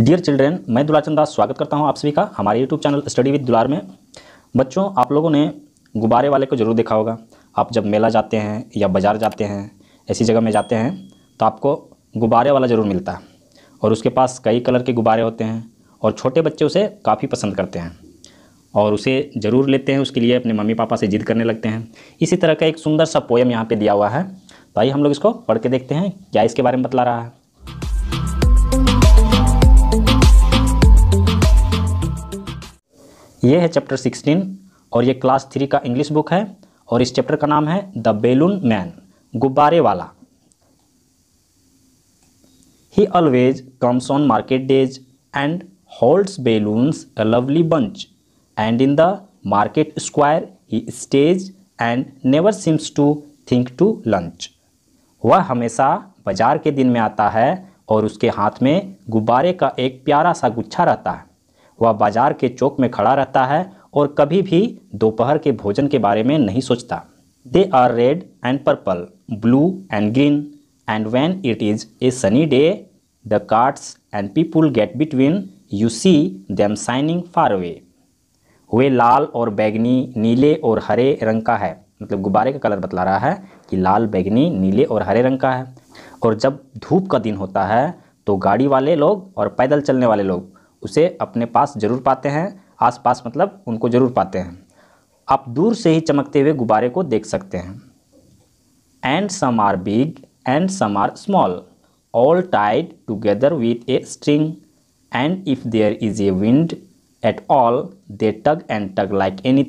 Dear children मैं दुलाचंद दास स्वागत करता हूं आप सभी का हमारे यूट्यूब चैनल स्टडी विद दुलार में बच्चों आप लोगों ने गुब्बारे वाले को ज़रूर देखा होगा आप जब मेला जाते हैं या बाज़ार जाते हैं ऐसी जगह में जाते हैं तो आपको गुब्बारे वाला ज़रूर मिलता है और उसके पास कई कलर के गुब्बारे होते हैं और छोटे बच्चे उसे काफ़ी पसंद करते हैं और उसे ज़रूर लेते हैं उसके लिए अपने मम्मी पापा से जिद करने लगते हैं इसी तरह का एक सुंदर सा पोएम यहाँ पर दिया हुआ है तो आइए हम लोग इसको पढ़ के देखते हैं क्या इसके बारे में बतला रहा है ये है चैप्टर सिक्सटीन और ये क्लास थ्री का इंग्लिश बुक है और इस चैप्टर का नाम है द बेलून मैन गुब्बारे वाला ही always comes on market days and holds balloons a lovely bunch and in the market square he stays and never seems to think to lunch वह हमेशा बाजार के दिन में आता है और उसके हाथ में गुब्बारे का एक प्यारा सा गुच्छा रहता है वह बाजार के चौक में खड़ा रहता है और कभी भी दोपहर के भोजन के बारे में नहीं सोचता they are red and purple blue and green and when it is a sunny day the carts and people get between you see them shining far away वे लाल और बैगनी नीले और हरे रंग का है मतलब गुब्बारे का कलर बतला रहा है कि लाल बैगनी नीले और हरे रंग का है और जब धूप का दिन होता है तो गाड़ी वाले लोग और पैदल चलने वाले लोग उसे अपने पास जरूर पाते हैं आसपास मतलब उनको जरूर पाते हैं आप दूर से ही चमकते हुए गुब्बारे को देख सकते हैं and some are big and some are small all tied together with a string and if there is a wind at all they tug and tug like any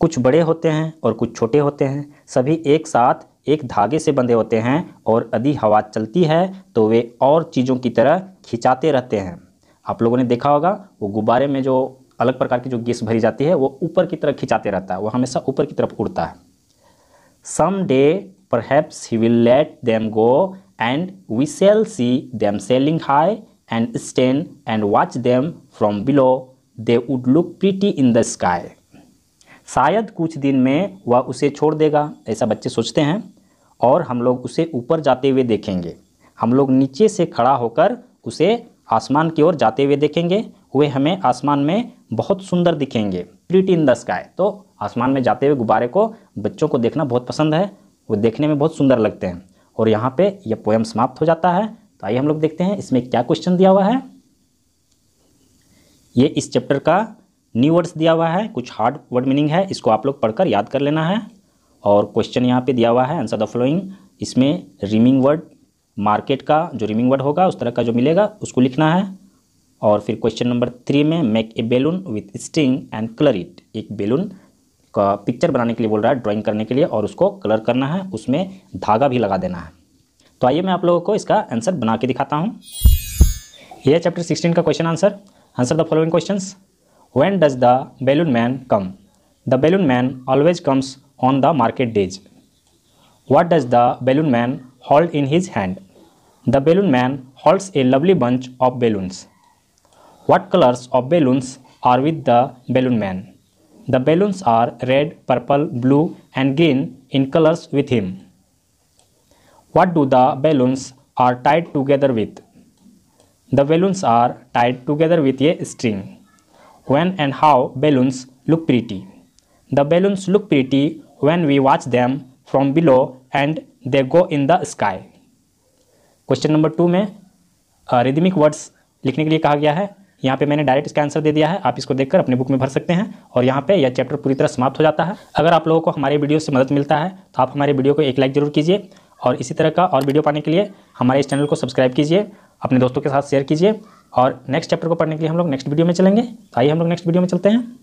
कुछ बड़े होते हैं और कुछ छोटे होते हैं सभी एक साथ एक धागे से बंधे होते हैं और यदि हवा चलती है तो वे और चीज़ों की तरह खिंचाते रहते हैं आप लोगों ने देखा होगा वो गुब्बारे में जो अलग प्रकार की जो गैस भरी जाती है वो ऊपर की तरफ खिंचाते रहता है वो हमेशा ऊपर की तरफ उड़ता है some day perhaps he will let them go and we shall see them sailing high and stand and watch them from below they would look pretty in the sky शायद कुछ दिन में वह उसे छोड़ देगा ऐसा बच्चे सोचते हैं और हम लोग उसे ऊपर जाते हुए देखेंगे हम लोग नीचे से खड़ा होकर उसे आसमान की ओर जाते हुए देखेंगे वे हमें आसमान में बहुत सुंदर दिखेंगे प्रिटी इन द स्काई तो आसमान में जाते हुए गुब्बारे को बच्चों को देखना बहुत पसंद है वो देखने में बहुत सुंदर लगते हैं और यहाँ पे यह पोएम समाप्त हो जाता है तो आइए हम लोग देखते हैं इसमें क्या क्वेश्चन दिया हुआ है ये इस चैप्टर का न्यू वर्ड्स दिया हुआ है कुछ हार्ड वर्ड मीनिंग है इसको आप लोग पढ़कर याद कर लेना है और क्वेश्चन यहाँ पे दिया हुआ है आंसर द फॉलोइंग इसमें रिमिंग वर्ड मार्केट का जो रिमिंग वर्ड होगा उस तरह का जो मिलेगा उसको लिखना है और फिर क्वेश्चन नंबर थ्री में make a balloon with string and colour it एक बेलून का पिक्चर बनाने के लिए बोल रहा है ड्राइंग करने के लिए और उसको कलर करना है उसमें धागा भी लगा देना है तो आइए मैं आप लोगों को इसका आंसर बना के दिखाता हूँ यह चैप्टर सिक्सटीन का question answer answer the following question when does the balloon man come the balloon man always comes on the market days what does the balloon man hold in his hand The balloon man holds a lovely bunch of balloons. What colors of balloons are with the balloon man? The balloons are red, purple, blue and green in colors with him. What do the balloons are tied together with? The balloons are tied together with a string. When and how balloons look pretty. The balloons look pretty when we watch them from below and they go in the sky. Question number two में rhythmic uh, words लिखने के लिए कहा गया है यहाँ पे मैंने डायरेक्ट इसका आंसर दे दिया है आप इसको देखकर अपने बुक में भर सकते हैं और यहाँ पे यह चैप्टर पूरी तरह समाप्त हो जाता है अगर आप लोगों को हमारे वीडियो से मदद मिलता है तो आप हमारे वीडियो को एक लाइक जरूर कीजिए और इसी तरह का और वीडियो पाने के लिए हमारे इस चैनल को सब्सक्राइब कीजिए अपने दोस्तों के साथ शेयर कीजिए और नेक्स्ट चैप्टर को पढ़ने के लिए हम लोग नेक्स्ट वीडियो में चलेंगे तो आइए हम लोग नेक्स्ट वीडियो में चलते हैं